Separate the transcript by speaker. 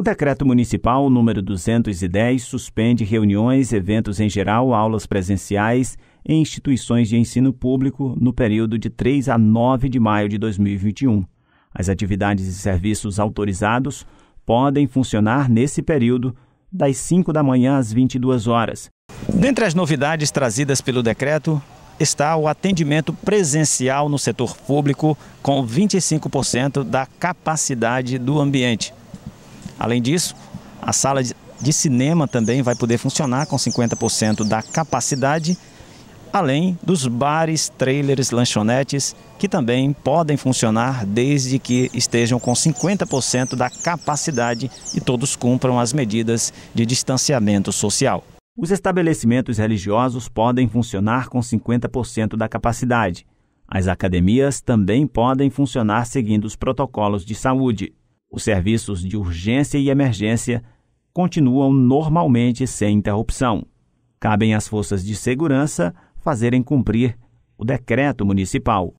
Speaker 1: O decreto municipal número 210 suspende reuniões, eventos em geral, aulas presenciais em instituições de ensino público no período de 3 a 9 de maio de 2021. As atividades e serviços autorizados podem funcionar nesse período das 5 da manhã às 22 horas. Dentre as novidades trazidas pelo decreto, está o atendimento presencial no setor público com 25% da capacidade do ambiente. Além disso, a sala de cinema também vai poder funcionar com 50% da capacidade, além dos bares, trailers, lanchonetes, que também podem funcionar desde que estejam com 50% da capacidade e todos cumpram as medidas de distanciamento social. Os estabelecimentos religiosos podem funcionar com 50% da capacidade. As academias também podem funcionar seguindo os protocolos de saúde. Os serviços de urgência e emergência continuam normalmente sem interrupção. Cabem às forças de segurança fazerem cumprir o decreto municipal.